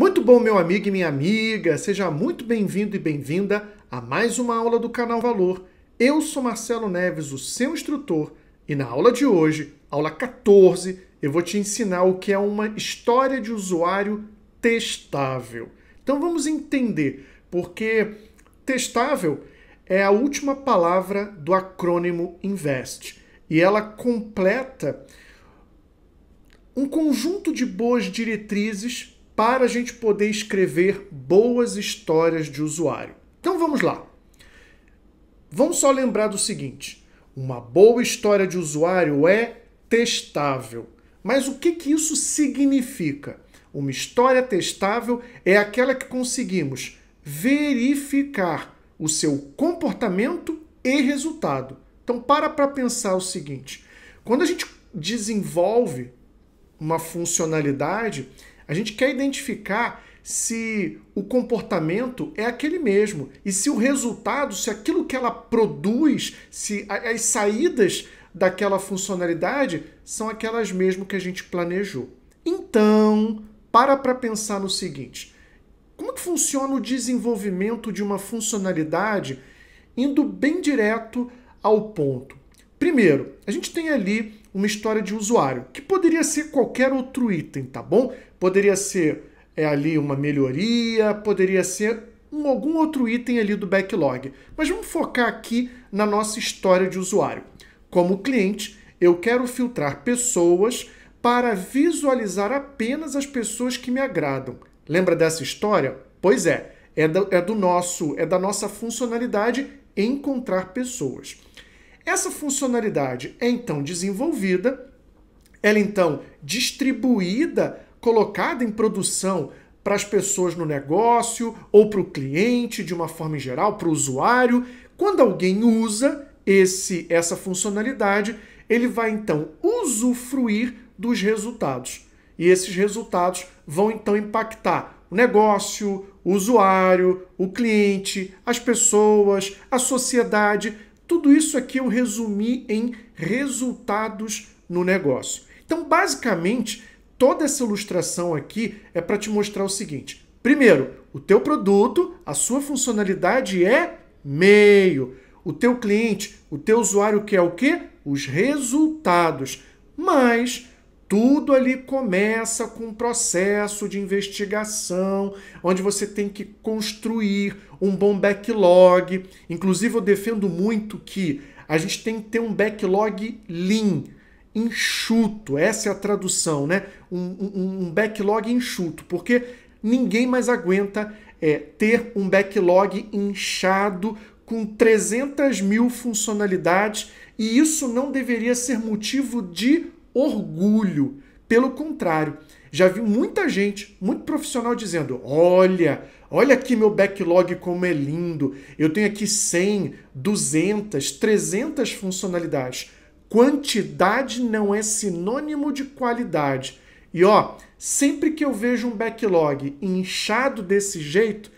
Muito bom, meu amigo e minha amiga, seja muito bem-vindo e bem-vinda a mais uma aula do canal Valor. Eu sou Marcelo Neves, o seu instrutor, e na aula de hoje, aula 14, eu vou te ensinar o que é uma história de usuário testável. Então vamos entender, porque testável é a última palavra do acrônimo INVEST e ela completa um conjunto de boas diretrizes para a gente poder escrever boas histórias de usuário. Então vamos lá. Vamos só lembrar do seguinte: uma boa história de usuário é testável. Mas o que, que isso significa? Uma história testável é aquela que conseguimos verificar o seu comportamento e resultado. Então, para para pensar o seguinte: quando a gente desenvolve uma funcionalidade, a gente quer identificar se o comportamento é aquele mesmo e se o resultado, se aquilo que ela produz, se as saídas daquela funcionalidade são aquelas mesmo que a gente planejou. Então, para para pensar no seguinte: como que funciona o desenvolvimento de uma funcionalidade indo bem direto ao ponto? Primeiro, a gente tem ali uma história de usuário, que poderia ser qualquer outro item, tá bom? Poderia ser é, ali uma melhoria, poderia ser um, algum outro item ali do backlog. Mas vamos focar aqui na nossa história de usuário. Como cliente, eu quero filtrar pessoas para visualizar apenas as pessoas que me agradam. Lembra dessa história? Pois é, é do, é do nosso, é da nossa funcionalidade encontrar pessoas. Essa funcionalidade é então desenvolvida, ela então distribuída colocada em produção para as pessoas no negócio ou para o cliente de uma forma em geral, para o usuário. Quando alguém usa esse essa funcionalidade, ele vai então usufruir dos resultados. E esses resultados vão então impactar o negócio, o usuário, o cliente, as pessoas, a sociedade. Tudo isso aqui eu resumi em resultados no negócio. Então, basicamente, toda essa ilustração aqui é para te mostrar o seguinte. Primeiro, o teu produto, a sua funcionalidade é meio. O teu cliente, o teu usuário quer o quê? Os resultados. Mas tudo ali começa com um processo de investigação, onde você tem que construir um bom backlog. Inclusive, eu defendo muito que a gente tem que ter um backlog lean enxuto. Essa é a tradução, né? Um, um, um backlog enxuto, porque ninguém mais aguenta é, ter um backlog inchado com 300 mil funcionalidades e isso não deveria ser motivo de orgulho. Pelo contrário, já vi muita gente, muito profissional, dizendo: Olha, olha aqui meu backlog como é lindo, eu tenho aqui 100, 200, 300 funcionalidades quantidade não é sinônimo de qualidade. E ó, sempre que eu vejo um backlog inchado desse jeito,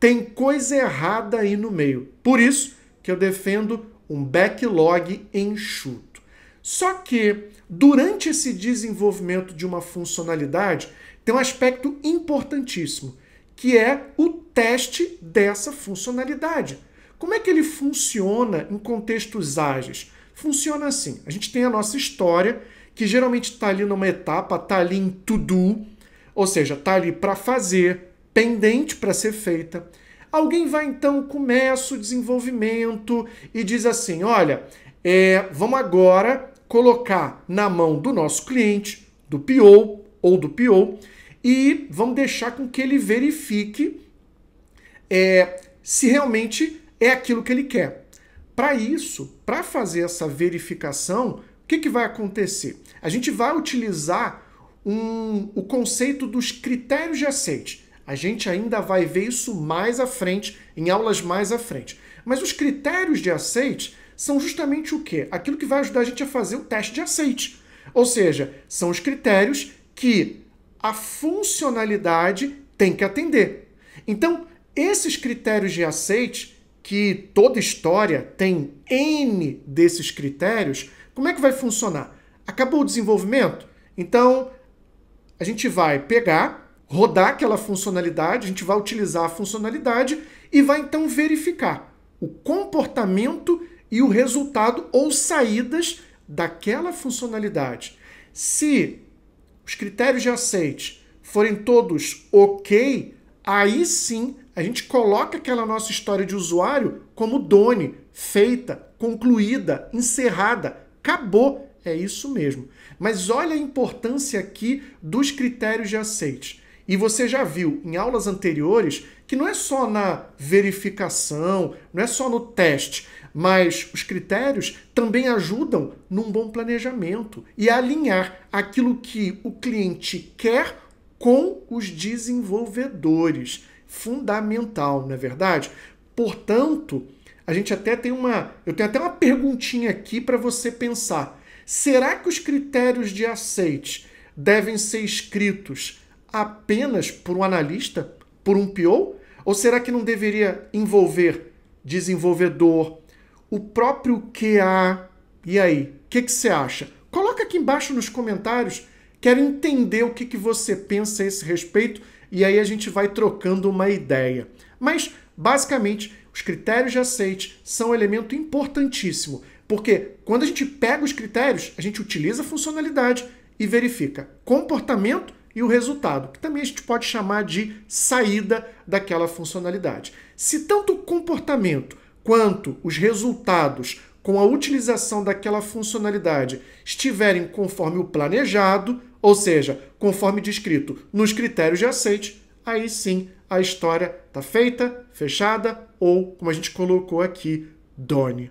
tem coisa errada aí no meio. Por isso que eu defendo um backlog enxuto. Só que durante esse desenvolvimento de uma funcionalidade, tem um aspecto importantíssimo, que é o teste dessa funcionalidade. Como é que ele funciona em contextos ágeis? funciona assim. A gente tem a nossa história, que geralmente está ali numa etapa, está ali em to-do, ou seja, está ali para fazer, pendente para ser feita. Alguém vai então, começa o desenvolvimento e diz assim: olha, é, vamos agora colocar na mão do nosso cliente, do PO ou do PO, e vamos deixar com que ele verifique é, se realmente é aquilo que ele quer. Para isso, para fazer essa verificação, o que, que vai acontecer? A gente vai utilizar um, o conceito dos critérios de aceite. A gente ainda vai ver isso mais à frente, em aulas mais à frente. Mas os critérios de aceite são justamente o quê? Aquilo que vai ajudar a gente a fazer o teste de aceite. Ou seja, são os critérios que a funcionalidade tem que atender. Então, esses critérios de aceite que toda história tem N desses critérios, como é que vai funcionar? Acabou o desenvolvimento? Então, a gente vai pegar, rodar aquela funcionalidade, a gente vai utilizar a funcionalidade e vai então verificar o comportamento e o resultado ou saídas daquela funcionalidade. Se os critérios de aceite forem todos ok, aí sim a gente coloca aquela nossa história de usuário como done, feita, concluída, encerrada, acabou. É isso mesmo. Mas olha a importância aqui dos critérios de aceite. E você já viu em aulas anteriores que não é só na verificação, não é só no teste, mas os critérios também ajudam num bom planejamento e alinhar aquilo que o cliente quer com os desenvolvedores fundamental, não é verdade? Portanto, a gente até tem uma. Eu tenho até uma perguntinha aqui para você pensar. Será que os critérios de aceite devem ser escritos apenas por um analista, por um PO? Ou será que não deveria envolver desenvolvedor, o próprio QA? E aí, o que, que você acha? Coloca aqui embaixo nos comentários. Quero entender o que, que você pensa a esse respeito e aí a gente vai trocando uma ideia. Mas, basicamente, os critérios de aceite são um elemento importantíssimo, porque quando a gente pega os critérios, a gente utiliza a funcionalidade e verifica comportamento e o resultado, que também a gente pode chamar de saída daquela funcionalidade. Se tanto o comportamento quanto os resultados com a utilização daquela funcionalidade estiverem conforme o planejado, ou seja, conforme descrito nos critérios de aceite, aí sim a história está feita, fechada ou, como a gente colocou aqui, done.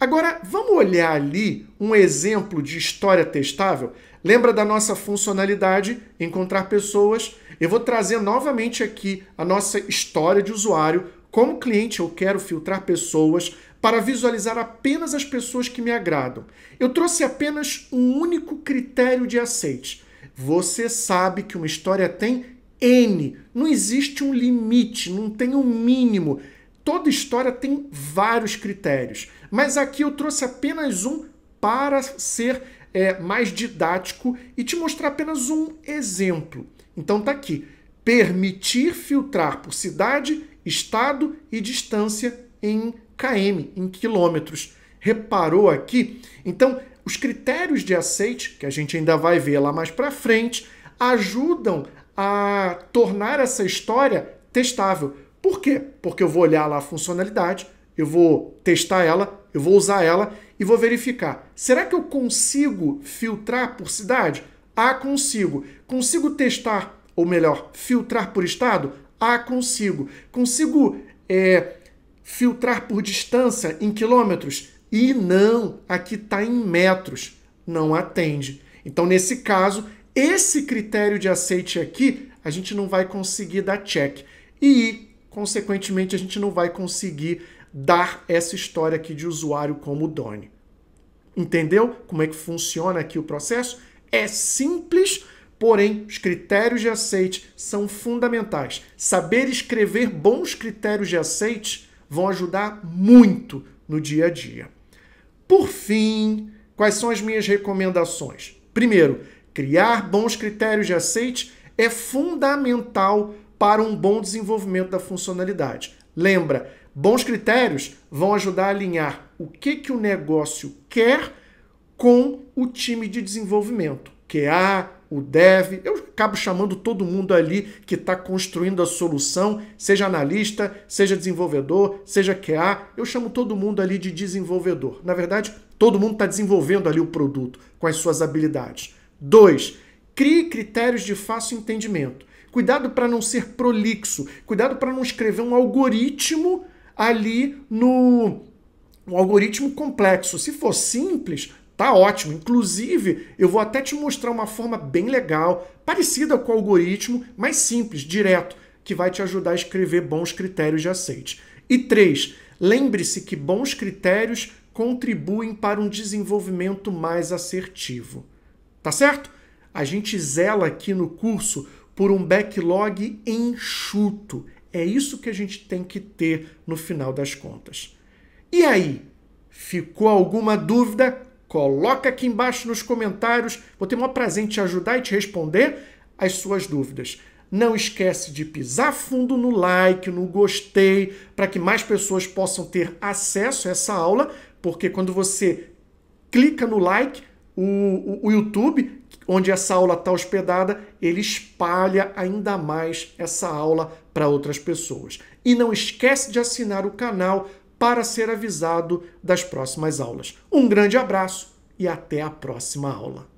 Agora, vamos olhar ali um exemplo de história testável? Lembra da nossa funcionalidade encontrar pessoas? Eu vou trazer novamente aqui a nossa história de usuário. Como cliente, eu quero filtrar pessoas para visualizar apenas as pessoas que me agradam. Eu trouxe apenas um único critério de aceite. Você sabe que uma história tem N. Não existe um limite, não tem um mínimo. Toda história tem vários critérios. Mas aqui eu trouxe apenas um para ser é, mais didático e te mostrar apenas um exemplo. Então tá aqui. Permitir filtrar por cidade, estado e distância em km, em quilômetros. Reparou aqui? Então, os critérios de aceite, que a gente ainda vai ver lá mais para frente, ajudam a tornar essa história testável. Por quê? Porque eu vou olhar lá a funcionalidade, eu vou testar ela, eu vou usar ela e vou verificar. Será que eu consigo filtrar por cidade? Ah, consigo. Consigo testar, ou melhor, filtrar por estado? Ah, consigo. Consigo é, filtrar por distância em quilômetros? E não, aqui está em metros, não atende. Então, nesse caso, esse critério de aceite aqui, a gente não vai conseguir dar check. E, consequentemente, a gente não vai conseguir dar essa história aqui de usuário como Doni. Entendeu como é que funciona aqui o processo? É simples, porém os critérios de aceite são fundamentais. Saber escrever bons critérios de aceite vão ajudar muito no dia a dia. Por fim, quais são as minhas recomendações? Primeiro, criar bons critérios de aceite é fundamental para um bom desenvolvimento da funcionalidade. Lembra, bons critérios vão ajudar a alinhar o que, que o negócio quer com o time de desenvolvimento, QA, o dev, eu acabo chamando todo mundo ali que está construindo a solução, seja analista, seja desenvolvedor, seja QA, eu chamo todo mundo ali de desenvolvedor. Na verdade, todo mundo está desenvolvendo ali o produto com as suas habilidades. Dois, crie critérios de fácil entendimento. Cuidado para não ser prolixo, cuidado para não escrever um algoritmo ali no um algoritmo complexo. Se for simples, Tá ótimo. Inclusive, eu vou até te mostrar uma forma bem legal, parecida com o algoritmo, mas simples, direto, que vai te ajudar a escrever bons critérios de aceite. E três, lembre-se que bons critérios contribuem para um desenvolvimento mais assertivo. Tá certo? A gente zela aqui no curso por um backlog enxuto. É isso que a gente tem que ter no final das contas. E aí? Ficou alguma dúvida? Coloca aqui embaixo nos comentários. Vou ter o maior prazer em te ajudar e te responder as suas dúvidas. Não esquece de pisar fundo no like, no gostei, para que mais pessoas possam ter acesso a essa aula, porque quando você clica no like, o, o, o YouTube, onde essa aula está hospedada, ele espalha ainda mais essa aula para outras pessoas. E não esquece de assinar o canal para ser avisado das próximas aulas. Um grande abraço e até a próxima aula.